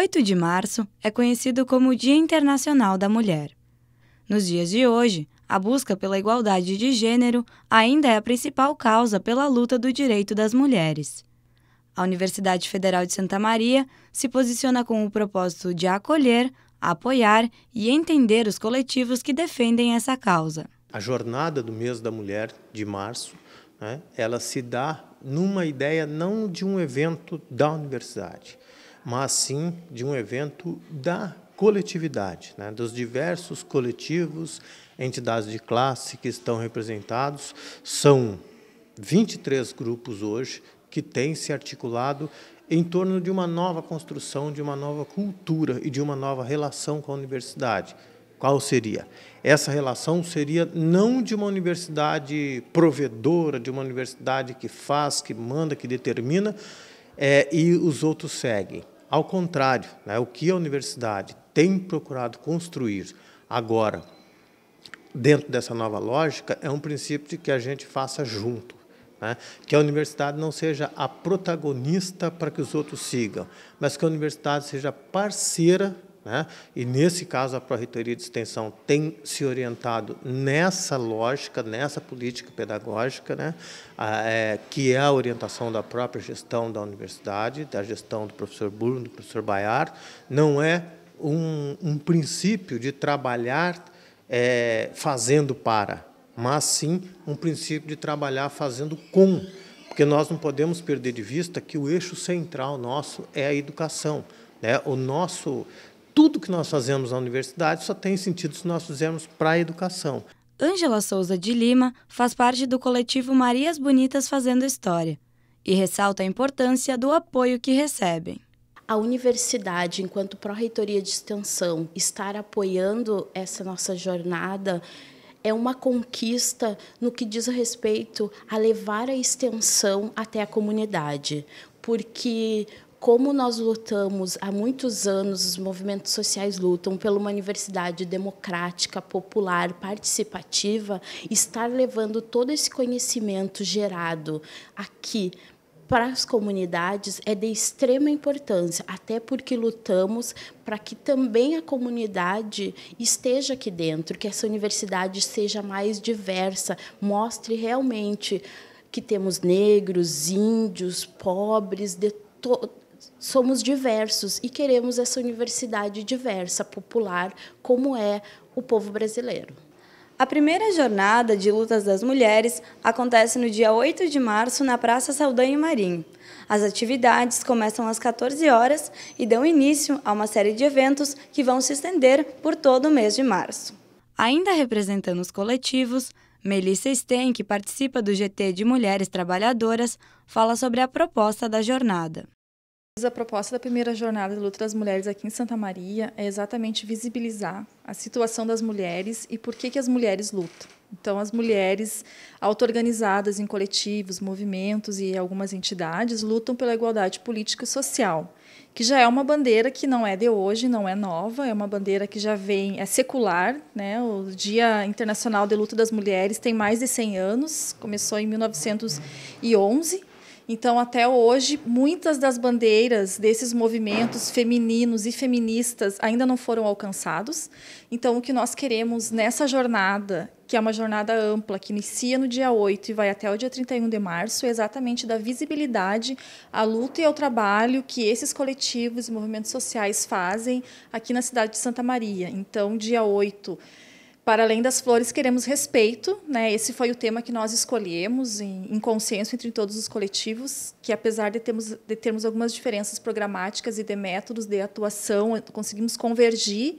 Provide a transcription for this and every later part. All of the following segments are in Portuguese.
8 de março é conhecido como Dia Internacional da Mulher. Nos dias de hoje, a busca pela igualdade de gênero ainda é a principal causa pela luta do direito das mulheres. A Universidade Federal de Santa Maria se posiciona com o propósito de acolher, apoiar e entender os coletivos que defendem essa causa. A jornada do mês da mulher de março, né, ela se dá numa ideia não de um evento da universidade, mas sim de um evento da coletividade, né, dos diversos coletivos, entidades de classe que estão representados. São 23 grupos hoje que têm se articulado em torno de uma nova construção, de uma nova cultura e de uma nova relação com a universidade. Qual seria? Essa relação seria não de uma universidade provedora, de uma universidade que faz, que manda, que determina, é, e os outros seguem. Ao contrário, né, o que a universidade tem procurado construir agora, dentro dessa nova lógica, é um princípio de que a gente faça junto. Né? Que a universidade não seja a protagonista para que os outros sigam, mas que a universidade seja parceira né? E, nesse caso, a Pró-Reitoria de Extensão tem se orientado nessa lógica, nessa política pedagógica, né? Ah, é, que é a orientação da própria gestão da universidade, da gestão do professor Burno, do professor Baiar. Não é um, um princípio de trabalhar é, fazendo para, mas sim um princípio de trabalhar fazendo com. Porque nós não podemos perder de vista que o eixo central nosso é a educação. Né? O nosso tudo que nós fazemos na universidade só tem sentido se nós fizermos para a educação. Ângela Souza de Lima faz parte do coletivo Marias Bonitas Fazendo História e ressalta a importância do apoio que recebem a universidade, enquanto pró-reitoria de extensão, estar apoiando essa nossa jornada é uma conquista no que diz respeito a levar a extensão até a comunidade, porque como nós lutamos há muitos anos, os movimentos sociais lutam pela uma universidade democrática, popular, participativa, estar levando todo esse conhecimento gerado aqui para as comunidades é de extrema importância, até porque lutamos para que também a comunidade esteja aqui dentro, que essa universidade seja mais diversa, mostre realmente que temos negros, índios, pobres, de to somos diversos e queremos essa universidade diversa, popular, como é o povo brasileiro. A primeira jornada de lutas das mulheres acontece no dia 8 de março na Praça Saldanha Marim. As atividades começam às 14 horas e dão início a uma série de eventos que vão se estender por todo o mês de março. Ainda representando os coletivos, Melissa Stein, que participa do GT de Mulheres Trabalhadoras, fala sobre a proposta da jornada. A proposta da primeira jornada de luta das mulheres aqui em Santa Maria é exatamente visibilizar a situação das mulheres e por que, que as mulheres lutam. Então, as mulheres auto-organizadas em coletivos, movimentos e algumas entidades lutam pela igualdade política e social, que já é uma bandeira que não é de hoje, não é nova, é uma bandeira que já vem, é secular. Né? O Dia Internacional de Luta das Mulheres tem mais de 100 anos, começou em 1911 então, até hoje, muitas das bandeiras desses movimentos femininos e feministas ainda não foram alcançados. Então, o que nós queremos nessa jornada, que é uma jornada ampla, que inicia no dia 8 e vai até o dia 31 de março, é exatamente da visibilidade à luta e ao trabalho que esses coletivos e movimentos sociais fazem aqui na cidade de Santa Maria. Então, dia 8 para além das flores, queremos respeito. Né? Esse foi o tema que nós escolhemos, em, em consenso entre todos os coletivos, que apesar de termos, de termos algumas diferenças programáticas e de métodos de atuação, eh, conseguimos convergir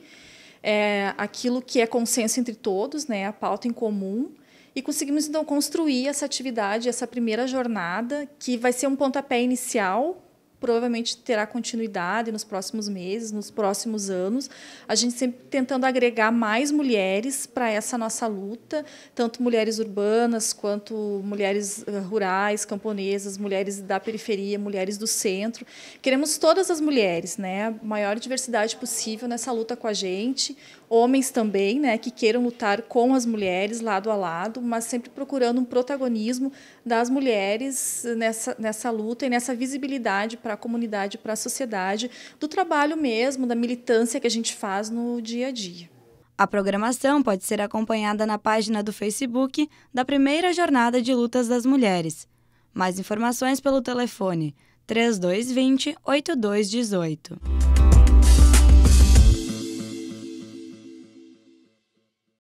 é, aquilo que é consenso entre todos, né? a pauta em comum, e conseguimos, então, construir essa atividade, essa primeira jornada, que vai ser um pontapé inicial provavelmente terá continuidade nos próximos meses, nos próximos anos. A gente sempre tentando agregar mais mulheres para essa nossa luta, tanto mulheres urbanas quanto mulheres eh, rurais, camponesas, mulheres da periferia, mulheres do centro. Queremos todas as mulheres, né? A maior diversidade possível nessa luta com a gente, homens também, né, que queiram lutar com as mulheres lado a lado, mas sempre procurando um protagonismo das mulheres nessa nessa luta e nessa visibilidade para para a comunidade, para a sociedade, do trabalho mesmo, da militância que a gente faz no dia a dia. A programação pode ser acompanhada na página do Facebook da primeira Jornada de Lutas das Mulheres. Mais informações pelo telefone 3220 8218.